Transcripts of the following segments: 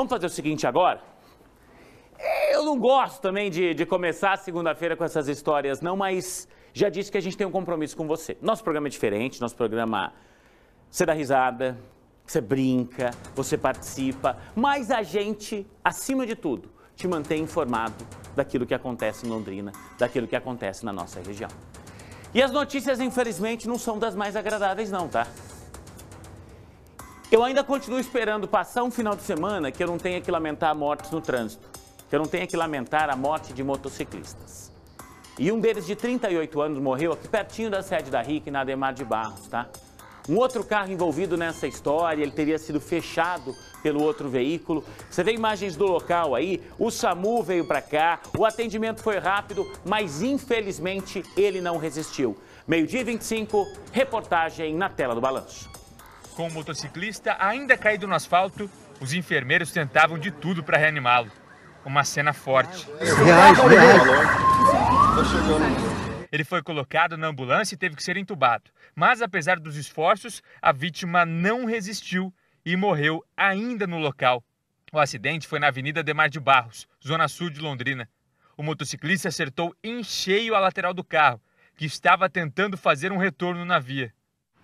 Vamos fazer o seguinte agora? É, eu não gosto também de, de começar segunda-feira com essas histórias, não, mas já disse que a gente tem um compromisso com você. Nosso programa é diferente, nosso programa você dá risada, você brinca, você participa, mas a gente, acima de tudo, te mantém informado daquilo que acontece em Londrina, daquilo que acontece na nossa região. E as notícias, infelizmente, não são das mais agradáveis, não, tá? Eu ainda continuo esperando passar um final de semana que eu não tenha que lamentar mortes no trânsito, que eu não tenha que lamentar a morte de motociclistas. E um deles de 38 anos morreu aqui pertinho da sede da RIC, na Ademar de Barros, tá? Um outro carro envolvido nessa história, ele teria sido fechado pelo outro veículo. Você vê imagens do local aí, o SAMU veio para cá, o atendimento foi rápido, mas infelizmente ele não resistiu. Meio-dia 25, reportagem na tela do balanço. Com o motociclista ainda caído no asfalto, os enfermeiros tentavam de tudo para reanimá-lo. Uma cena forte. Ele foi colocado na ambulância e teve que ser entubado. Mas, apesar dos esforços, a vítima não resistiu e morreu ainda no local. O acidente foi na Avenida Demar de Barros, zona sul de Londrina. O motociclista acertou em cheio a lateral do carro, que estava tentando fazer um retorno na via.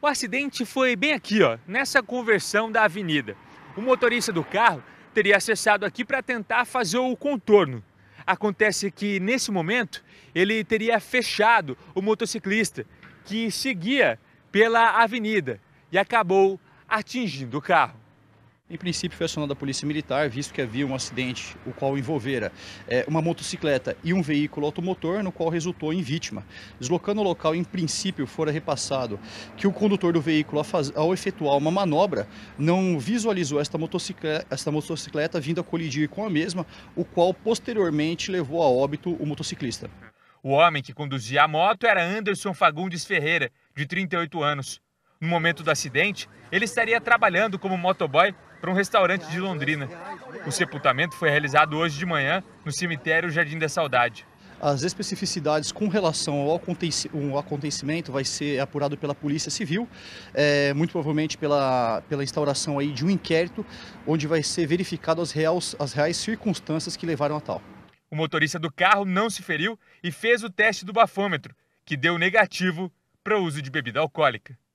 O acidente foi bem aqui, ó, nessa conversão da avenida. O motorista do carro teria acessado aqui para tentar fazer o contorno. Acontece que nesse momento ele teria fechado o motociclista que seguia pela avenida e acabou atingindo o carro. Em princípio, foi acionada a Polícia Militar, visto que havia um acidente, o qual envolvera é, uma motocicleta e um veículo automotor, no qual resultou em vítima. Deslocando o local, em princípio, fora repassado que o condutor do veículo, ao efetuar uma manobra, não visualizou esta motocicleta, esta motocicleta vindo a colidir com a mesma, o qual posteriormente levou a óbito o motociclista. O homem que conduzia a moto era Anderson Fagundes Ferreira, de 38 anos. No momento do acidente, ele estaria trabalhando como motoboy para um restaurante de Londrina. O sepultamento foi realizado hoje de manhã no cemitério Jardim da Saudade. As especificidades com relação ao acontecimento vai ser apurado pela Polícia Civil, é, muito provavelmente pela, pela instauração aí de um inquérito, onde vai ser verificado as, reais, as reais circunstâncias que levaram a tal. O motorista do carro não se feriu e fez o teste do bafômetro, que deu negativo para o uso de bebida alcoólica.